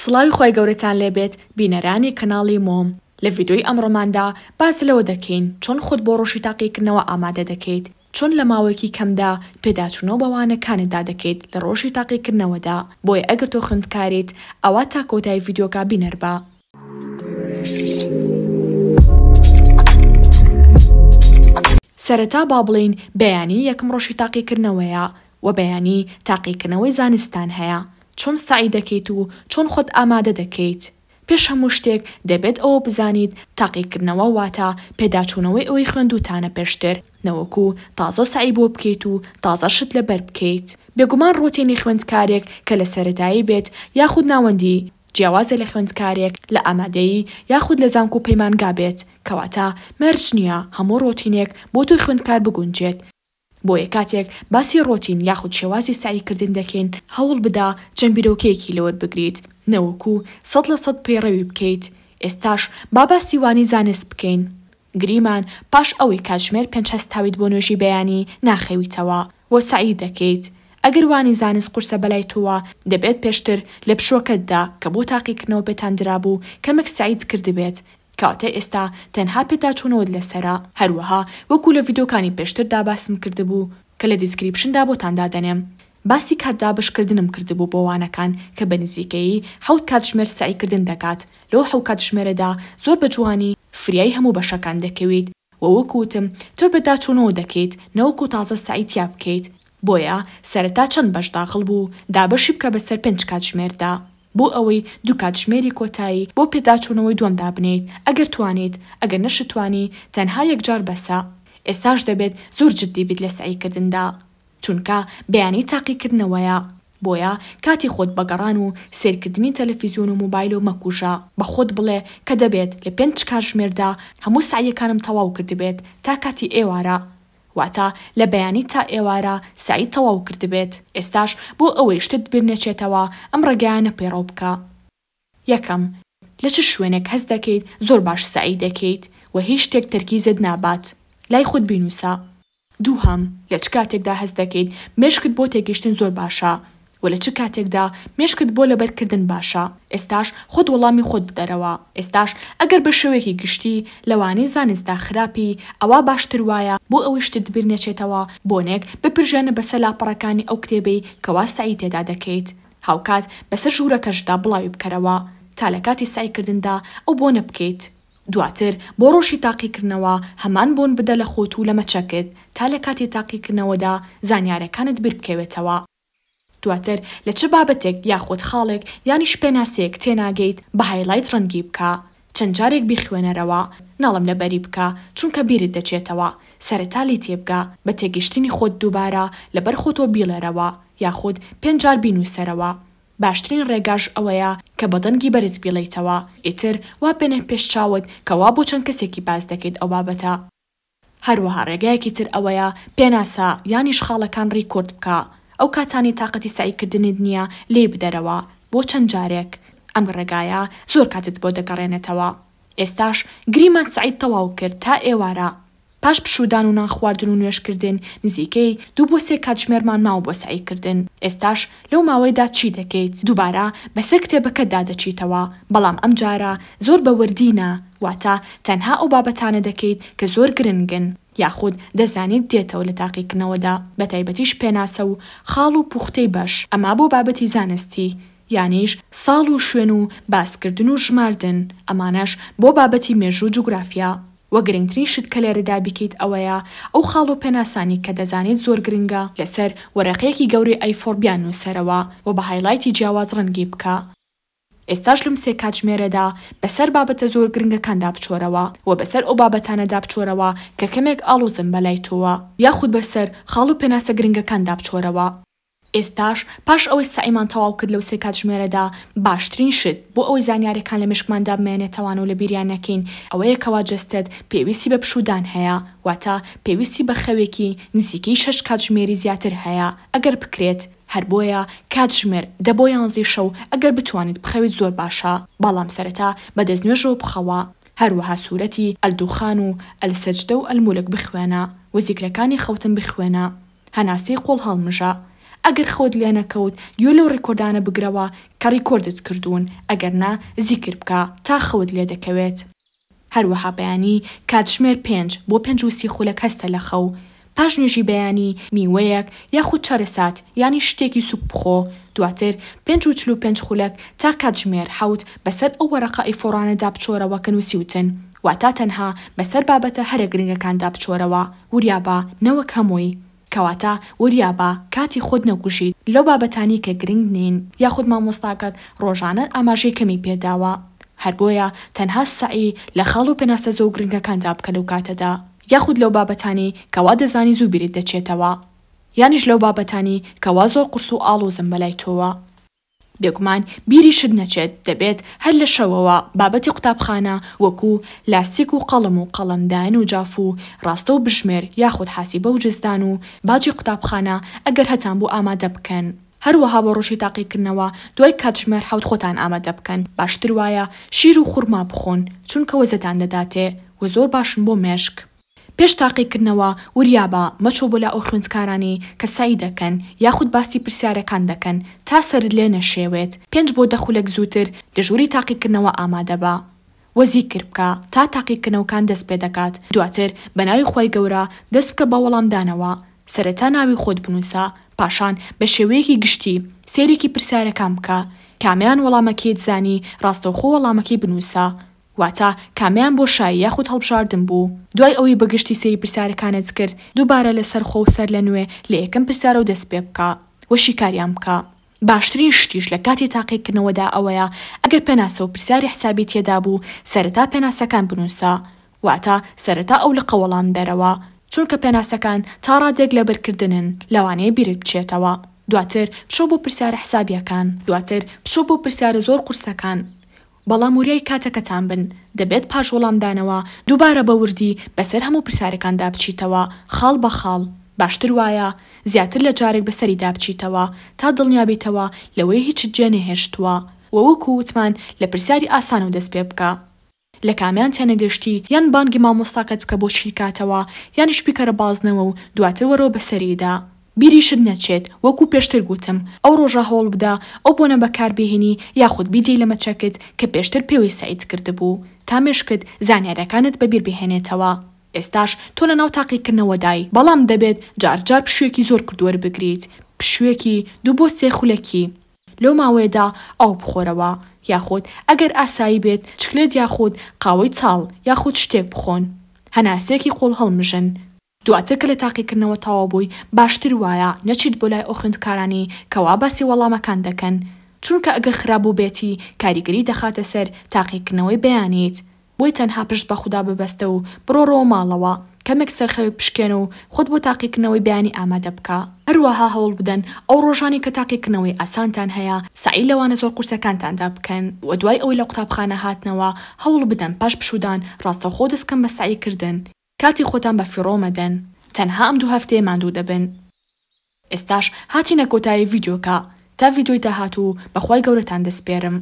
سڵاوی خۆی گەورەتان لێبێت بینەرانی کەناڵی مۆم لە ڤیددیوی ئەمڕۆماندا باس لەوە دەکەین چۆن خودت بۆ ڕۆژی تاقیکردنەوە ئامادە دەکەیت چۆن لە ماوەیەکی کەمدا پێداچوونەوە بەوانەکانتدا دەکەیت لە ڕۆژی تاقیکردنەوەدا بۆیە ئەگەر تۆ خوندکاریت ئەوا تا کۆتای ڤیددیۆکە بینەربە. سەرەتا با بڵین بەیانی یەکم ڕۆژی تاقیکردنەوەیە و بەیانی تاقیکردنەوەی زانستان هەیە. چۆن سعی دەکەیت و چۆن خۆت ئامادە دەکەیت. پێش هەموو شتێک دەبێت ئەوە بزانیت تاقیکردنەوە واتە پێداچوونەوەی ئەوەی خوێندوتانە پێشتر نەوەکو تازە سعی بۆ بکەیت و تازە شت لە بەر بکەیت بێگومان ڕۆتینی خوێندکارێک کە لە سەتایی بێت یاخود ناوەندی جیاوازە لە خوێندکارێک لە ئامادەیی یاخود لە زانکو و پەیمانگا بێت کەواتە مەرج نییە هەموو ڕۆتینێک بۆ توی خوێندکار بگونجێت بۆیە کاتێک باسی ڕۆتین یاخود شێوازی سایکردن دەکەین هەوڵ بدا چەمبیرۆکەیەکی لەوەت بگریت نەوەکو سە لە سەد پەیڕەوی بکەیت ئێستاش باباسیوانی زانست بکەین گریمان پاش ئەوەی کاتژمێر پێنجهستاویت بۆ نوێژی بەیانی ناخەویتەوە وە سعی دەکەیت ئەگەر وانی زانست قورسە بەلای تووە دەبێت پێشتر لە پشوەکەتدا کە بۆ تاقیکردنەوە بێتاندرا بوو کەمەک سعید کردبێت کاتە ئێستا تەنها پێتا چۆنەوەت لەسرە هەروەها وەکو لە ڤیددیوکانی پێشتردا باسم کردبوو کە لە دیسکریپشندا بۆتاندا دەنێم باسی کاتدا بەشکردنم کردبوو بۆ وانەکان کە بە نزیکەی حوت کاتژمێر سایکردن دەکات لەو حەو کاتژمێرەدا زۆر بە جوانی فریای هەموو بەشەکان دەکەوێت وەوەکوتم تۆ بەدا چۆنەوە دەکەیت نەوەکو تازە سایتیا بکەیت بۆیە سەرەتا چەند بەشداخڵ بوو دابەشی بکە بەسەر پێنج کاتژمێردا بۆ ئەوەی دوو کاتژمێری کۆتایی بۆ پێداچوونەوەی دووەمدا بنیت ئەگەر توانیت ئەگەر نەشتوانی تەنها یەکجار بەسە ئێستاش دەبێت زۆر جددی بیت لە سعیکردندا چونکە بەیانی تاقیکردنەوەیە بۆیە کاتی خۆت بەگەڕان و سێرکردنی تەلەفیزیون و موبایل و مەکوژە بە خۆت بڵێ کە دەبێت لە پێنج کاتژمێردا هەموو سعیەکانم تەواو کردبێت تا کاتی ئێوارە واتە لە بەیانی تا ئێوارە سعید تەواو کردبێت ئێستاش بۆ ئەوەی شتت برنەچێتەوە ئەم ڕێگایانە پێڕۆ بکە یەکەم لە چ شوێنێک هەز دەکەیت زۆر باش سعی دەکەیت و هیچ شتێک تەرکیزت نابات لای خودت بینوسە دووهەم لە چ کاتێکدا هەز دەکەیت مشکت بۆ تێگەشتن زۆر باشە وە لە چ کاتێکدا مێشکت بۆ لەبەرکردن باشە ئێستاش خۆت وەڵامی خۆت بدەرەوە ئێستاش ئەگەر بە شوێکی گشتی لەوانەی زانستدا خراپی ئەوا باشتر وایە بۆ ئەوەی شتت برنەچێتەوە بۆنێک بپرژێنە بە سەلاپڕەکانی ئەو کتێبەی کەوا سعی تێدا دەکەیت هاوکات بەسەر ژوورەکەشدا بڵاوی بکەرەوە تا لە کاتی سایکردندا ئەو بۆنە بکەیت. دواتر بۆ ڕۆژی تاقیکردنەوە هەمان بۆن بدە لە خۆت و لەمەچەکت تا لە کاتی تاقیکردنەوەدا زانیارەکانت بربکەوێتەوە دواتر لە چه بابەتێک یاخود خاڵێک ینی شپێناسێک تێناگەیت بە هایلایت ڕەنگی بکە. چەند جارێک بیخوێنەرەوە ناڵم لە بەری بکە چونکە بیرت دەچێتەوە سەرتالی تێبگە بە تێگەشتنی خۆت دووبارە لەبەر خۆتۆ بیڵەرەوە یاخود پێنجار بینوسەرەوە. باشترین ڕێگاش ئەوەیە کە بەدەنگی بەرز بیڵیتەوە ئیتر وا پێنێ پێشچاوت کەوا بۆ چەند کەسێکی باز دەکەیت ئەو بابەتە. هەروەها ڕێگایەکی تر ئەوەیە پێناسا ینی شخاڵەکان ڕیکۆرد بکە ئەو کاتانی تااقەتی سایکردنت نییە لێ بدەرەوە بۆ چەند جارێک ئەم ڕێگایە زۆر کاتت بۆ دەگەڕێنێتەوە ئێستاش گریمان سعید تەواو کرد تا ئێوارە پاش پشودان و ناخواردن و نوێشکردن نزیکەی دوو بۆ سێ کاتژمێرمان ماوە بۆ سعیکردن ئێستاش لەو ماوەیدا چی دەکەیت دووبارە بەسەر کتێبەکەدا دەچیتەوە بەڵام ئەم جارە زۆر بە وردینە واتە تەنها ئەو بابەتانە دەکەیت کە زۆر گرنگن یاخود دەزانیت دێتەوە لە تاقیکردنەوەدا بە تایبەتیش پێناسە و خاڵ و پوختەی بەش ئەما بۆ بابەتی زانستی یانیش ساڵ و شوێن و باسکردن و ژماردن ئەمانەش بۆ بابەتی مێژ و جوگرافیا وە گرنگترین شت کە لێرەدا بکەیت ئەوەیە ئەو خاڵ و پێناسانی کە دەزانێت زۆر گرنگە لەسەر وەرەقەیەکی گەوری ئەیفۆربیان نووسەرەوە و بە هایلایتی جیاواز ڕەنگی بکە ئێستاش لەم سێ کاتژمێرەدا بەسەر بابەتە زۆر گرنگەکاندا بچۆرەوە و بەسەر ئەو بابەتانەدا بچۆرەوە کە کەمێک ئالوزم بەلای تۆوە یاخود بەسەر خاڵ و پێناسە گرنگەکاندا بچۆرەوە ئێستاش پاش ئەوەی سعیمان تەواو کرد لەو سێ کاتژمێرەدا باشترین شت بۆ ئەوەی زانیارەکان لە مشکماندا بمێنێتەوان و لە بیریان نەکەین ئەوەیەکەوە جستت پێویستی بە پشودان هەیە واتە پێویستی بە خەوێکی نزیکەی شش کاتژمێری زیاتر هەیە ئەگەر بکرێت هەر بۆیە کاتژمێر دە بۆ یانزی شەو ئەگەر بتوانیت بخەویت زۆر باشە بەڵام سەرەتا بەدەستنوێژەوە بخەوە هەروەها سوورەتی ئەلدوخان و ئەلسەجدە و ئەلمولک بخوێنە و زیکرەکانی خەوتن بخوێنە هەناسی قۆڵ هەڵمژە ئەگەر خۆت لێنەکەوت یۆ لەو ڕیکۆردانە بگرەوە کە ڕیکۆردت کردوون ئەگەر نا زیکر بکە تا خەوت لێ دەکەوێت. هەروەها بەیانی کاتژمێر پێنج بۆ پێنج و سی خولەک هەستە لە خەو پاش نوێژی بەیانی میوەیەک یاخود چارەسات ینی شتێکی سوپ بخۆ دواتر پێنج و چلو پێنج خولەک تا کاتژمێر حوت بەسەر ئەو وەرەقای فۆرانەدا بچۆرەوە کە نووسیوتن واتا تەنها بەسەر بابەتە هەرە گرنگەکاندا بچۆرەوە وریابا نەوە کەمۆی کەواتە وریابا کاتی خۆت نەگوشید لەو بابەتانی کە گرنگ نین یاخود مامۆستاکەت ڕۆژانە ئاماژەی کەمی پێداوە هەر بۆیە تەنها سعی لە خاڵ و پێناسە زۆ گرنگەکاندا بکەن و کاتەدا یاخود لەو بابەتانی کەوا دەزانی زوو بیرت دەچێتەوە یانیش لەو بابەتانی کەوا زۆر قرس و ئالۆزم بەلای تۆوە بێگومان بیری شت نەچێت دەبێت هەر لە شەوەوە بابەتی قوتابخانە وەکوو لاستیک و قەڵم و قەڵمدان و جااف و ڕاستە و بژمێر یاخود حاسی بە و جزدان و باجی قوتابخانە ئەگەر هەتان بۆ ئامادە بکەن. هەروەها بە ڕۆژی تاقیکردنەوە دوای کاتژمێر حوت خۆتان ئامادە بکەن باشتر وایە شیر و خورما بخۆن چونکە وەزەتان دەداتێ و زۆر باشن بۆ مێشک. پێش تاقیکردنەوە وریابە مەچۆ بۆ لە ئەو خوێندکارانی کە سای دەکەن یاخود باسی پرسیارەکان دەکەن تا سرد لێ نەشێوێت پێنج بۆ دەخولەك زووتر دەژووری تاقیکردنەوە ئامادەبە. وەزی کردبکە تا تاقیکردنەوەکان دەست پێ دەکات دواتر بەناوی خۆی گەورە دەست بکە بە وەڵامدانەوە سەرەتا ناوی خۆت بنووسە پاشان بە شێوەیەکی گشتی سێرێکی پرسیارەکان بکە کامیان وەڵامەکەیت زانی ڕاستەوخۆ وەڵامەکەی بنووسە واتە کامیان بۆ شایی یاخود هەڵبژاردن بوو دوای ئەوەی بەگشتی سەری پرسیارەکانت کرد دووبارە لەسەر خۆ و سەر لە نوێ لە یەکەم پرسیارە و دەست پێ بکە وەشی کاریان بکە باشترین شتیش لە کاتی تاقیکردنەوەدا ئەوەیە ئەگەر پێناسە و پرسیاری حسابی تێدا بوو سەرەتا پێناسەکان بنووسە واتە سەرەتا ئەو لە قەوەڵان دەرەوە چونکە پێناسەکان تا ڕادێک لە بەرکردنن لەوانەیە بیرت بچێتەوە دواتر بچۆ بۆ پرسیارە حسابیەکان دواتر بچۆ بۆ پرسیارە زۆر قورسەکان بەڵام وریای کاتەکەتان بن دەبێت پاش وەڵامدانەوە دووبارە بە وردی بەسەر هەموو پرسیارەکاندا بچیتەوە خاڵ بە خاڵ باشتر وایە زیاتر لە جارێک بەسەریدا بچیتەوەە تا دڵنیابیتەوە لەوەی هیچ جێنەهێشتووە وەوەکو وتمان لە پرسیاری ئاسان و دەست پێ بکە. لە کامیان تێنەگەشتی یان بانگی مامۆستاکەت بکە بۆ شیکاتەوە یانیش بیکەرە بازنەوە و دواتر وەرەوە بەسەریدا. بیریشت نەچێت وەکو پێشتر گوتم ئەو ڕۆژە هەوڵ بدا ئەو بۆنە بەکاربهێنی یاخود بیدی لە مەچەکت کە پێشتر پێوەی سعید کرده بوو تا مێشکت زانیارەکانت بەبییر بهێنێتەوە ئێستاش تۆ لە ناو تاقیکردنەوەدای بەڵام دەبێت جارجار پشوێکی زۆر کردوەر بگریت پشوێکی دوو بۆ سێ خولەکی لەو ماوەیەدا ئەو بخۆرەوە یاخود ئەگەر ئاسایی بێت چکلێت یاخود قاوەی چاڵ یاخود شتێک بخۆن هەناسێکی قۆڵ هەڵمژن دواتر کە لە تاقیکردنەوە تەوا بووی باشتر وایە نەچیت بۆ لای ئۆخندکارانی کەوا باسی وەڵامەکان دەکەن چونکە ئەگە خراببوو بێتی کاریگەری دەخاتە سەر تاقیکردنەوەی بەیانیت بۆی تەنها پشت بە خوددا ببەستە و بڕۆ ڕۆ ماڵەوە کەمێک سەرخەوێک پشکێن و خۆت بۆ تاقیکردنەوەی بیانی ئامادە بکە هەروەها هەوڵ بدەن ئەو ڕۆژانی کە تاقیکردنەوەی ئاسانتان هەیە سعی لەوانە زۆر قورسەکانتاندا بکەن و دوای ئەوی لە قوتابخانە هاتنەوە هەوڵ بدەن پاش پشودان ڕاستەخۆ دەستکەم بە سعیکردن کاتی خۆتان بە فیڕۆمەدەن تەنها ئەم دوو هەفتەیە ماندوو دەبن ئێستاش هاتیە کۆتایی ڤیددیوکە تا ڤیددیوی داهات و بەخوای گەورەتان دەسپێرم